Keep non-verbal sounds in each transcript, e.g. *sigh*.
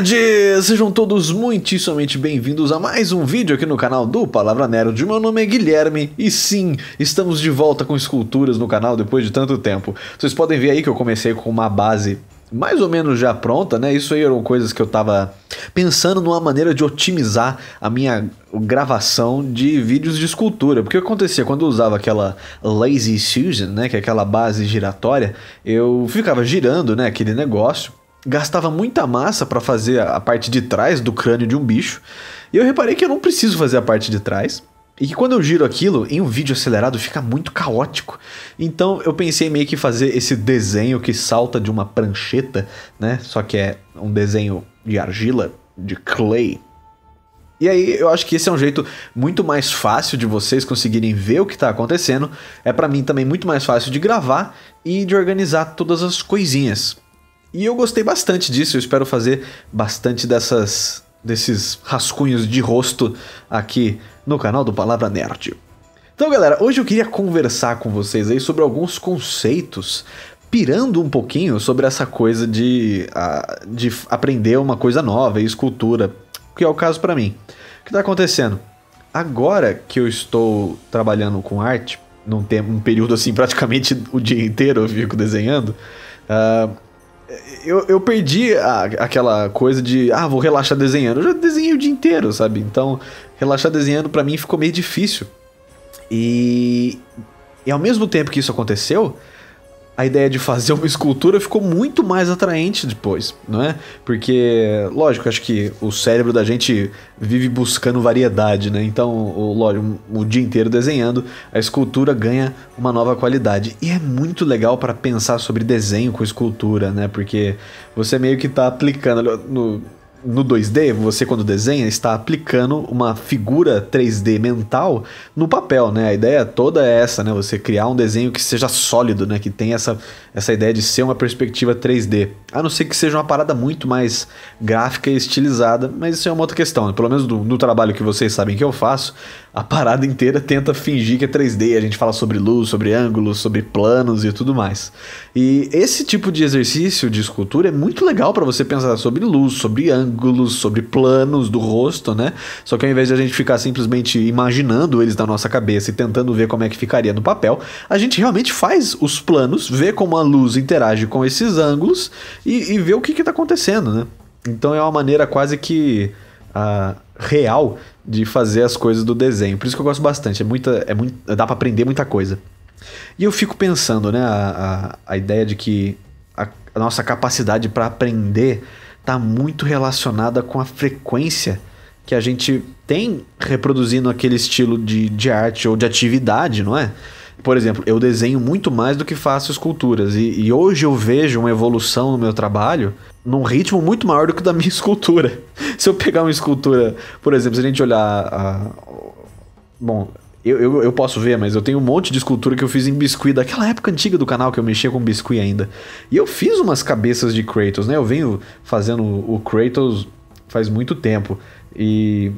nerds! Sejam todos muitíssimamente bem-vindos a mais um vídeo aqui no canal do Palavra Nerd. Meu nome é Guilherme e sim, estamos de volta com esculturas no canal depois de tanto tempo. Vocês podem ver aí que eu comecei com uma base mais ou menos já pronta, né? Isso aí eram coisas que eu tava pensando numa maneira de otimizar a minha gravação de vídeos de escultura. Porque o que acontecia? Quando eu usava aquela Lazy Susan, né? Que é aquela base giratória, eu ficava girando, né? Aquele negócio gastava muita massa para fazer a parte de trás do crânio de um bicho. E eu reparei que eu não preciso fazer a parte de trás. E que quando eu giro aquilo, em um vídeo acelerado fica muito caótico. Então eu pensei meio que fazer esse desenho que salta de uma prancheta, né? Só que é um desenho de argila, de clay. E aí eu acho que esse é um jeito muito mais fácil de vocês conseguirem ver o que está acontecendo. É para mim também muito mais fácil de gravar e de organizar todas as coisinhas. E eu gostei bastante disso, eu espero fazer bastante dessas desses rascunhos de rosto aqui no canal do Palavra Nerd. Então, galera, hoje eu queria conversar com vocês aí sobre alguns conceitos, pirando um pouquinho sobre essa coisa de, de aprender uma coisa nova escultura, que é o caso para mim. O que está acontecendo? Agora que eu estou trabalhando com arte, num, tempo, um período assim, praticamente o dia inteiro eu fico desenhando, uh, eu, eu perdi a, aquela coisa de, ah, vou relaxar desenhando. Eu já desenhei o dia inteiro, sabe? Então, relaxar desenhando para mim ficou meio difícil. E, e ao mesmo tempo que isso aconteceu, a ideia de fazer uma escultura ficou muito mais atraente depois, não é? Porque, lógico, acho que o cérebro da gente vive buscando variedade, né? Então, o, lógico, o dia inteiro desenhando, a escultura ganha uma nova qualidade. E é muito legal para pensar sobre desenho com escultura, né? Porque você meio que está aplicando no, no 2D, você quando desenha está aplicando uma figura 3D mental no papel, né? A ideia toda é essa, né? Você criar um desenho que seja sólido, né? Que tenha essa essa ideia de ser uma perspectiva 3D. A não ser que seja uma parada muito mais gráfica e estilizada, mas isso é uma outra questão. Né? Pelo menos no trabalho que vocês sabem que eu faço, a parada inteira tenta fingir que é 3D. A gente fala sobre luz, sobre ângulos, sobre planos e tudo mais. E esse tipo de exercício de escultura é muito legal para você pensar sobre luz, sobre ângulos, sobre planos do rosto, né? Só que ao invés de a gente ficar simplesmente imaginando eles na nossa cabeça e tentando ver como é que ficaria no papel, a gente realmente faz os planos, vê como a luz interage com esses ângulos e, e vê o que está acontecendo, né? Então é uma maneira quase que uh, real de fazer as coisas do desenho. Por isso que eu gosto bastante. É muita, é muito, dá para aprender muita coisa. E eu fico pensando, né? A, a, a ideia de que a, a nossa capacidade para aprender está muito relacionada com a frequência que a gente tem reproduzindo aquele estilo de, de arte ou de atividade, não é? Por exemplo, eu desenho muito mais do que faço esculturas. E, e hoje eu vejo uma evolução no meu trabalho num ritmo muito maior do que o da minha *laughs* escultura. Se eu pegar uma escultura, por exemplo, se a gente olhar. A... Bom, eu, eu, eu, posso ver, mas eu tenho um monte de escultura que eu fiz em biscuit daquela época antiga do canal que eu mexia com biscuit ainda. E eu fiz umas cabeças de Kratos, né? Eu venho fazendo o Kratos faz muito tempo. E.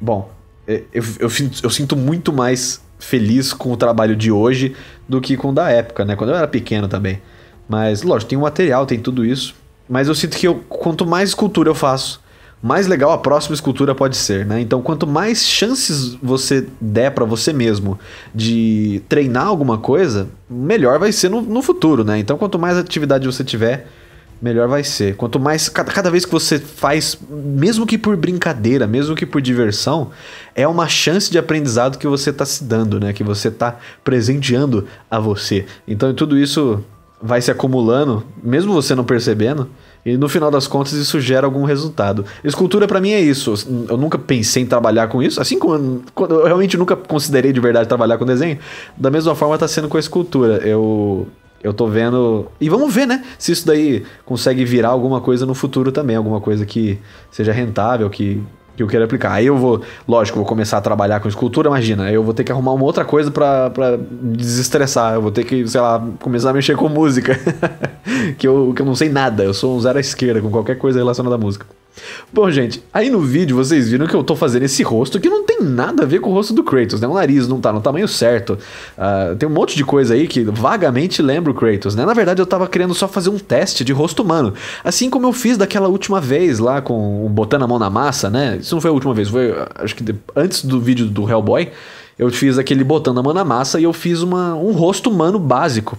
Bom, é, eu, eu, eu sinto muito mais feliz com o trabalho de hoje do que com o da época, né? Quando eu era pequeno também. Mas, lógico, tem o material, tem tudo isso. Mas eu sinto que eu, quanto mais escultura eu faço, mais legal a próxima escultura pode ser, né? Então, quanto mais chances você der para você mesmo de treinar alguma coisa, melhor vai ser no, no futuro, né? Então, quanto mais atividade você tiver, melhor vai ser. Quanto mais. Cada, cada vez que você faz, mesmo que por brincadeira, mesmo que por diversão, é uma chance de aprendizado que você está se dando, né? Que você está presenteando a você. Então tudo isso vai se acumulando, mesmo você não percebendo. E no final das contas isso gera algum resultado. Escultura para mim é isso. Eu nunca pensei em trabalhar com isso, assim como eu realmente nunca considerei de verdade trabalhar com desenho. Da mesma forma tá sendo com a escultura. Eu eu tô vendo. E vamos ver, né? Se isso daí consegue virar alguma coisa no futuro também, alguma coisa que seja rentável, que, que eu queira aplicar. Aí eu vou, lógico, vou começar a trabalhar com escultura, imagina. Aí eu vou ter que arrumar uma outra coisa para desestressar. Eu vou ter que, sei lá, começar a mexer com música. *laughs* que, eu, que eu não sei nada. Eu sou um zero à esquerda com qualquer coisa relacionada à música. Bom, gente, aí no vídeo vocês viram que eu tô fazendo esse rosto que não tem nada a ver com o rosto do Kratos, né? O nariz não tá no tamanho certo. Uh, tem um monte de coisa aí que vagamente lembra o Kratos, né? Na verdade, eu tava querendo só fazer um teste de rosto humano. Assim como eu fiz daquela última vez lá com botando a mão na massa, né? Isso não foi a última vez, foi acho que antes do vídeo do Hellboy eu fiz aquele botando a mão na massa e eu fiz uma, um rosto humano básico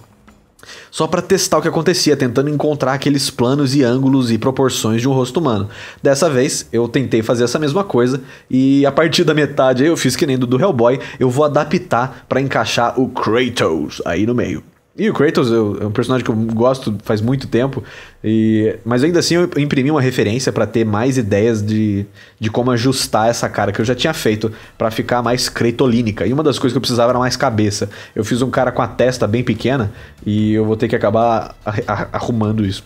só para testar o que acontecia, tentando encontrar aqueles planos e ângulos e proporções de um rosto humano. Dessa vez, eu tentei fazer essa mesma coisa e a partir da metade eu fiz que nem do, do Hellboy, eu vou adaptar para encaixar o Kratos aí no meio. E o Kratos eu, é, é um personagem que eu gosto faz muito tempo, e, mas ainda assim eu imprimi uma referência para ter mais ideias de, de como ajustar essa cara que eu já tinha feito para ficar mais cretolínica. E uma das coisas que eu precisava era mais cabeça. Eu fiz um cara com a testa bem pequena e eu vou ter que acabar arrumando isso.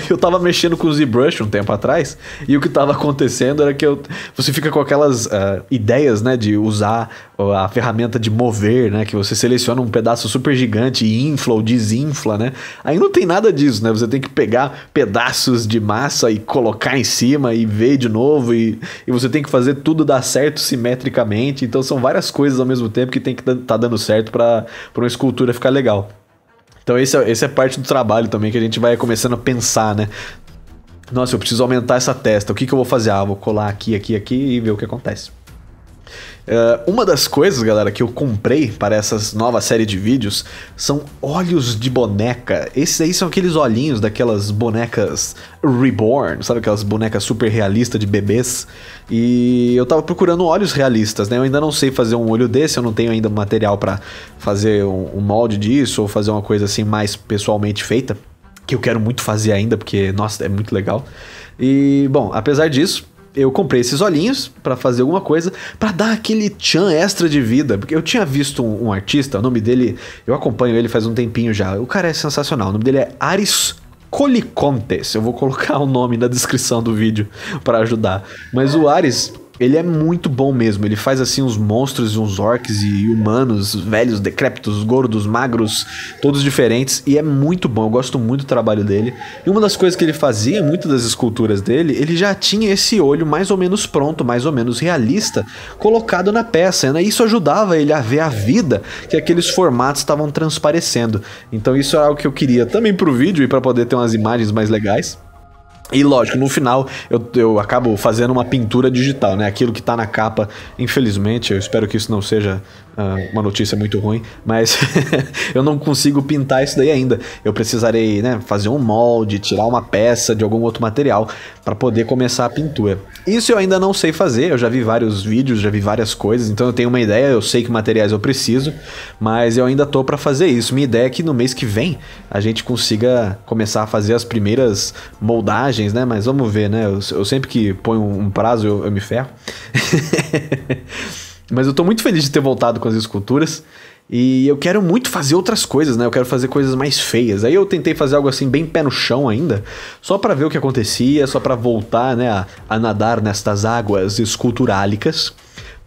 *laughs* eu tava mexendo com o ZBrush um tempo atrás, e o que tava acontecendo era que eu, você fica com aquelas uh, ideias, né, de usar a ferramenta de mover, né, que você seleciona um pedaço super gigante e infla ou desinfla, né? Aí não tem nada disso, né? Você tem que pegar pedaços de massa e colocar em cima e ver de novo e, e você tem que fazer tudo dar certo simetricamente. Então são várias coisas ao mesmo tempo que tem que estar tá dando certo para uma escultura ficar legal. Então esse é, esse é parte do trabalho também que a gente vai começando a pensar, né? Nossa, eu preciso aumentar essa testa. O que, que eu vou fazer? Ah, vou colar aqui, aqui, aqui e ver o que acontece. Uh, uma das coisas, galera, que eu comprei para essas nova série de vídeos são olhos de boneca. Esses aí são aqueles olhinhos daquelas bonecas reborn, sabe? Aquelas bonecas super realistas de bebês. E eu tava procurando olhos realistas, né? Eu ainda não sei fazer um olho desse, eu não tenho ainda material para fazer um, um molde disso ou fazer uma coisa assim mais pessoalmente feita, que eu quero muito fazer ainda, porque, nossa, é muito legal. E, bom, apesar disso eu comprei esses olhinhos para fazer alguma coisa, para dar aquele tchan extra de vida. Porque eu tinha visto um, um, artista, o nome dele, eu acompanho ele faz um tempinho já. O cara é sensacional, o nome dele é Aris Colicontes. Eu vou colocar o nome na descrição do vídeo para ajudar. Mas o Aris, ele é muito bom mesmo. Ele faz assim uns monstros, e uns orcs e humanos, velhos, decrépitos, gordos, magros, todos diferentes. E é muito bom. Eu gosto muito do trabalho dele. E uma das coisas que ele fazia, muitas das esculturas dele, ele já tinha esse olho mais ou menos pronto, mais ou menos realista, colocado na peça. Né? Isso ajudava ele a ver a vida que aqueles formatos estavam transparecendo. Então isso era é algo que eu queria também pro vídeo e para poder ter umas imagens mais legais. E lógico, no final eu, eu acabo fazendo uma pintura digital, né? Aquilo que tá na capa, infelizmente, eu espero que isso não seja uh, uma notícia muito ruim, mas *laughs* eu não consigo pintar isso daí ainda. Eu precisarei, né, fazer um molde, tirar uma peça de algum outro material para poder começar a pintura. Isso eu ainda não sei fazer, eu já vi vários vídeos, já vi várias coisas, então eu tenho uma ideia, eu sei que materiais eu preciso, mas eu ainda tô para fazer isso. Minha ideia é que no mês que vem a gente consiga começar a fazer as primeiras moldagens imagens, né? Mas vamos ver, né? Eu, eu sempre que ponho um prazo, eu, eu me ferro. *laughs* Mas eu tô muito feliz de ter voltado com as esculturas. E eu quero muito fazer outras coisas, né? Eu quero fazer coisas mais feias. Aí eu tentei fazer algo assim, bem pé no chão ainda, só para ver o que acontecia, só para voltar, né, a, a, nadar nestas águas esculturálicas.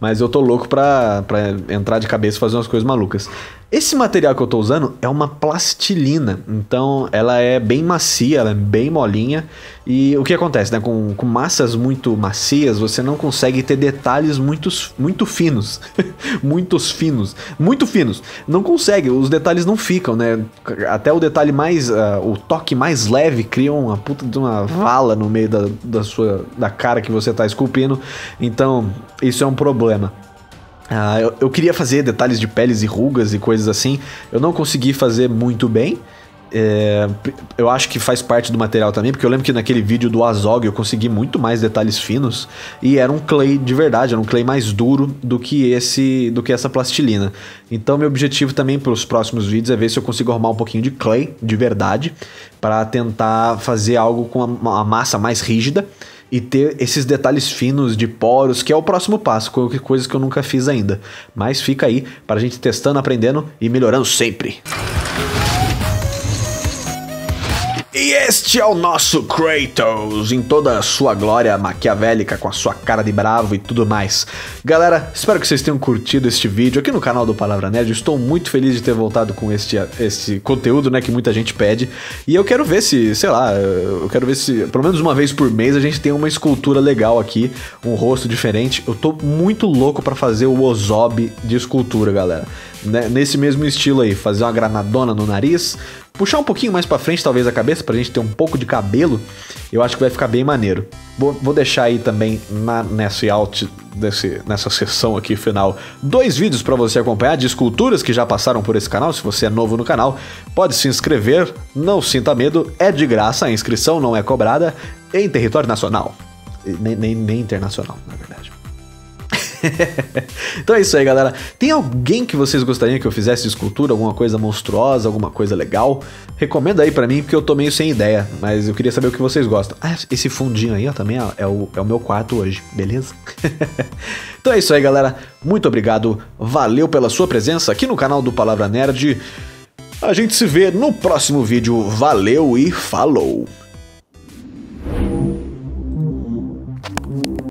Mas eu tô louco pra, pra entrar de cabeça e fazer umas coisas malucas. Esse material que eu estou usando é uma plastilina, então ela é bem macia, ela é bem molinha. E o que acontece, né? Com, com massas muito macias, você não consegue ter detalhes muito, muito finos. *laughs* muitos finos. Muito finos. Não consegue, os detalhes não ficam, né? Até o detalhe mais. Uh, o toque mais leve cria uma puta de uma vala no meio da, da sua. da cara que você está esculpindo. Então, isso é um problema. Ah, eu, eu, queria fazer detalhes de peles e rugas e coisas assim. Eu não consegui fazer muito bem. É, eu acho que faz parte do material também, porque eu lembro que naquele vídeo do Azog eu consegui muito mais detalhes finos e era um clay de verdade, era um clay mais duro do que esse, do que essa plastilina. Então meu objetivo também para os próximos vídeos é ver se eu consigo arrumar um pouquinho de clay de verdade para tentar fazer algo com a, a massa mais rígida e ter esses detalhes finos de poros, que é o próximo passo, coisas que eu nunca fiz ainda. Mas fica aí para a gente testando, aprendendo e melhorando sempre. Música e este é o nosso Kratos, em toda a sua glória maquiavélica, com a sua cara de bravo e tudo mais. Galera, espero que vocês tenham curtido este vídeo aqui no canal do Palavra Nerd. estou muito feliz de ter voltado com este, este conteúdo, né, que muita gente pede. E eu quero ver se, sei lá, eu quero ver se, pelo menos uma vez por mês, a gente tem uma escultura legal aqui, um rosto diferente. Eu tô muito louco para fazer o Ozob de escultura, galera. Né, nesse mesmo estilo aí, fazer uma granadona no nariz, puxar um pouquinho mais para frente, talvez, a cabeça, pra gente ter um pouco de cabelo, eu acho que vai ficar bem maneiro. Vou, vou deixar aí também na, nesse out, nesse, nessa sessão aqui final, dois vídeos para você acompanhar de esculturas que já passaram por esse canal. Se você é novo no canal, pode se inscrever, não sinta medo, é de graça, a inscrição não é cobrada em território nacional. Nem, nem, nem internacional, na verdade. *laughs* então é isso aí, galera. Tem alguém que vocês gostariam que eu fizesse escultura? Alguma coisa monstruosa, alguma coisa legal? Recomenda aí para mim, porque eu tô meio sem ideia, mas eu queria saber o que vocês gostam. Ah, esse fundinho aí ó, também é, é o, é o meu quarto hoje, beleza? *laughs* então é isso aí, galera. Muito obrigado, valeu pela sua presença aqui no canal do Palavra Nerd. A gente se vê no próximo vídeo. Valeu e falou!